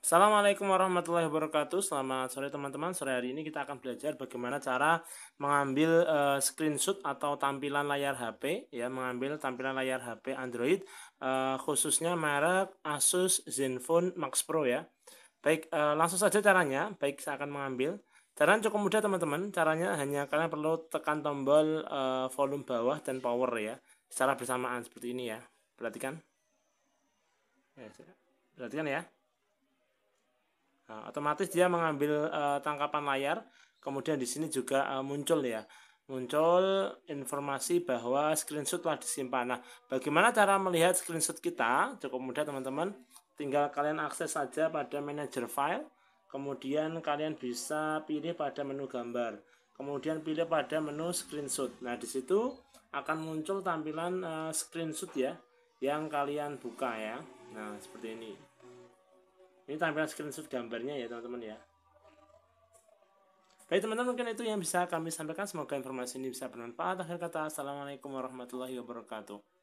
Assalamualaikum warahmatullahi wabarakatuh. Selamat sore teman-teman. Sore hari ini kita akan belajar bagaimana cara mengambil uh, screenshot atau tampilan layar HP ya, mengambil tampilan layar HP Android uh, khususnya merek Asus Zenfone Max Pro ya. Baik, uh, langsung saja caranya. Baik, saya akan mengambil. Caranya cukup mudah teman-teman. Caranya hanya kalian perlu tekan tombol uh, volume bawah dan power ya secara bersamaan seperti ini ya. Perhatikan. Ya, perhatikan ya. Nah, otomatis dia mengambil uh, tangkapan layar. Kemudian di sini juga uh, muncul ya, muncul informasi bahwa screenshot telah disimpan. Nah, bagaimana cara melihat screenshot kita? Cukup mudah teman-teman. Tinggal kalian akses saja pada manager file. Kemudian kalian bisa pilih pada menu gambar. Kemudian pilih pada menu screenshot. Nah, di situ akan muncul tampilan uh, screenshot ya yang kalian buka ya. Nah, seperti ini ini tampilan screenshot gambarnya ya teman-teman ya Baik teman-teman mungkin itu yang bisa kami sampaikan Semoga informasi ini bisa bermanfaat Akhir kata Assalamualaikum warahmatullahi wabarakatuh